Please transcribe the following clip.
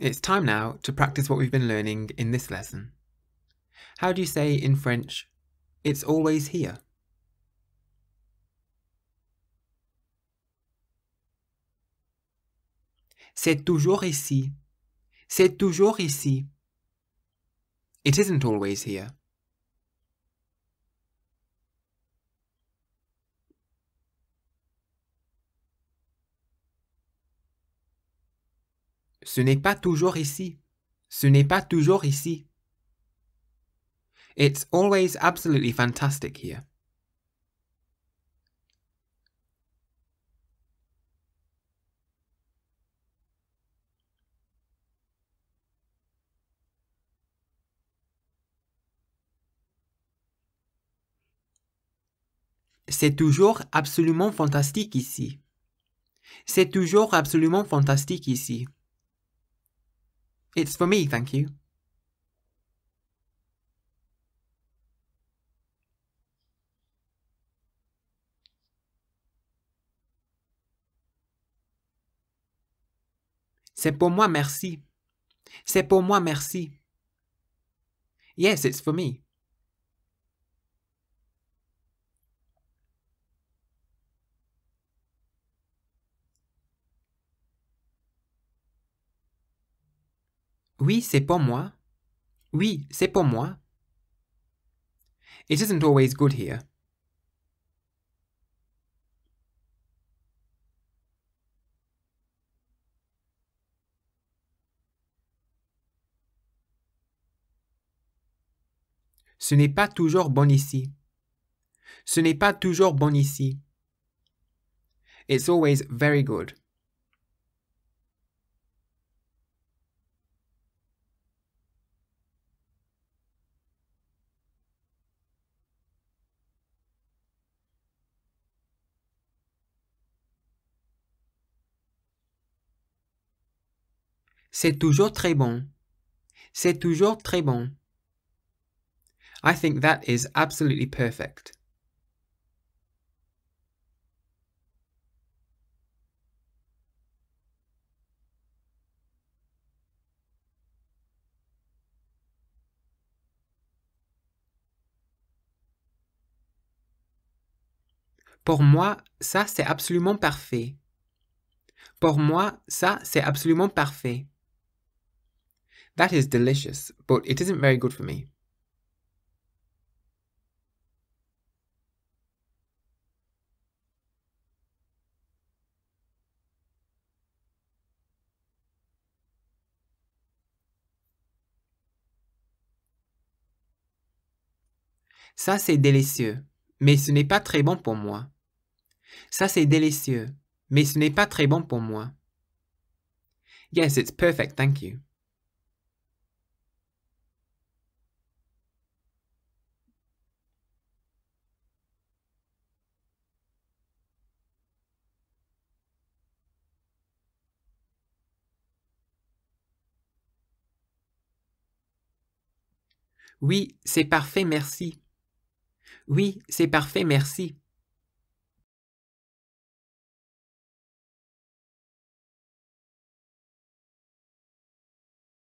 It's time now to practice what we've been learning in this lesson. How do you say in French, it's always here? C'est toujours ici. C'est toujours ici. It isn't always here. Ce n'est pas toujours ici. Ce n'est pas toujours ici. It's always absolutely fantastic here. C'est toujours absolument fantastique ici. C'est toujours absolument fantastique ici. It's for me, thank you. C'est pour moi, merci. C'est pour moi, merci. Yes, it's for me. Oui, c'est pour moi. Oui, c'est pour moi. It isn't always good here. Ce n'est pas toujours bon ici. Ce n'est pas toujours bon ici. It's always very good. C'est toujours très bon. C'est toujours très bon. I think that is absolutely perfect. Pour moi, ça c'est absolument parfait. Pour moi, ça c'est absolument parfait. That is delicious, but it isn't very good for me. Ça c'est délicieux, mais ce n'est pas très bon pour moi. Ça c'est délicieux, mais ce n'est pas très bon pour moi. Yes, it's perfect, thank you. Oui, c'est parfait, merci. Oui, c'est parfait, merci.